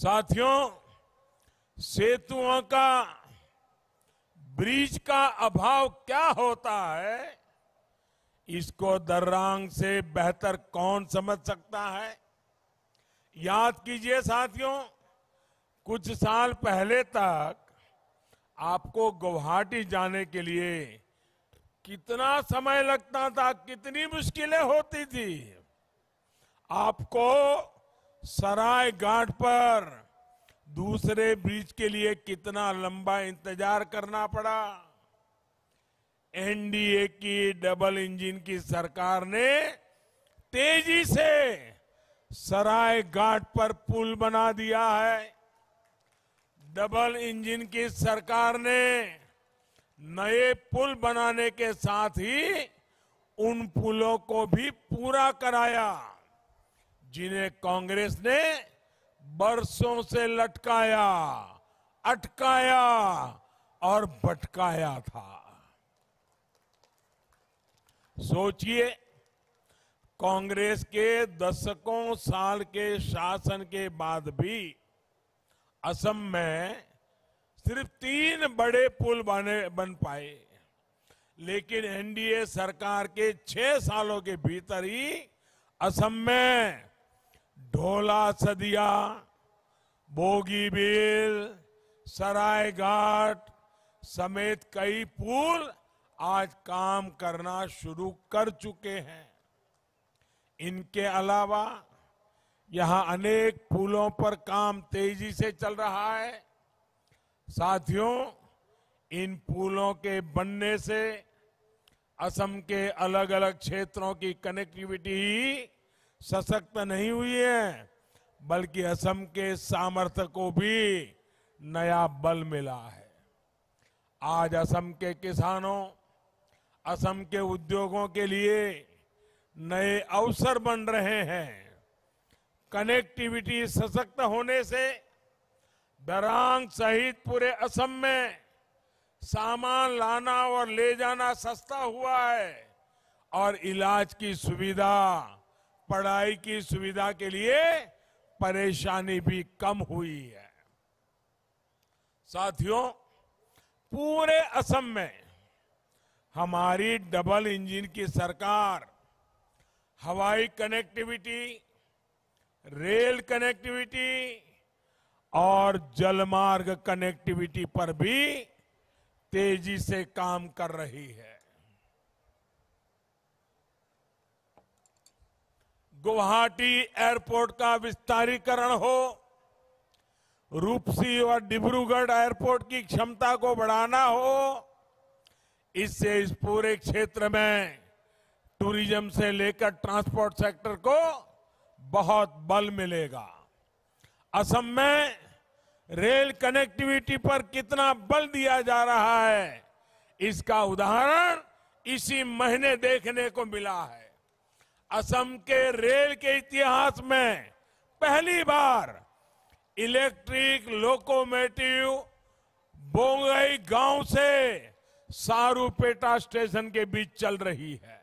साथियों सेतुओं का ब्रिज का अभाव क्या होता है इसको दर्रांग से बेहतर कौन समझ सकता है याद कीजिए साथियों कुछ साल पहले तक आपको गुवाहाटी जाने के लिए कितना समय लगता था कितनी मुश्किलें होती थी आपको सराय घाट पर दूसरे ब्रिज के लिए कितना लंबा इंतजार करना पड़ा एनडीए की डबल इंजन की सरकार ने तेजी से सराय घाट पर पुल बना दिया है डबल इंजन की सरकार ने नए पुल बनाने के साथ ही उन पुलों को भी पूरा कराया जिन्हें कांग्रेस ने बरसों से लटकाया अटकाया और भटकाया था सोचिए कांग्रेस के दशकों साल के शासन के बाद भी असम में सिर्फ तीन बड़े पुल बने बन पाए लेकिन एनडीए सरकार के छह सालों के भीतर ही असम में ढोला सदिया बोगी सराय घाट समेत कई पुल आज काम करना शुरू कर चुके हैं इनके अलावा यहां अनेक पुलों पर काम तेजी से चल रहा है साथियों इन पुलों के बनने से असम के अलग अलग क्षेत्रों की कनेक्टिविटी सशक्त तो नहीं हुई है बल्कि असम के सामर्थ्य को भी नया बल मिला है आज असम के किसानों असम के उद्योगों के लिए नए अवसर बन रहे हैं कनेक्टिविटी सशक्त होने से दरांग सहित पूरे असम में सामान लाना और ले जाना सस्ता हुआ है और इलाज की सुविधा पढ़ाई की सुविधा के लिए परेशानी भी कम हुई है साथियों पूरे असम में हमारी डबल इंजन की सरकार हवाई कनेक्टिविटी रेल कनेक्टिविटी और जलमार्ग कनेक्टिविटी पर भी तेजी से काम कर रही है गुवाहाटी एयरपोर्ट का विस्तारीकरण हो रूपसी और डिब्रूगढ़ एयरपोर्ट की क्षमता को बढ़ाना हो इससे इस पूरे क्षेत्र में टूरिज्म से लेकर ट्रांसपोर्ट सेक्टर को बहुत बल मिलेगा असम में रेल कनेक्टिविटी पर कितना बल दिया जा रहा है इसका उदाहरण इसी महीने देखने को मिला है असम के रेल के इतिहास में पहली बार इलेक्ट्रिक लोकोमेटिव बोंगई गांव से सारूपेटा स्टेशन के बीच चल रही है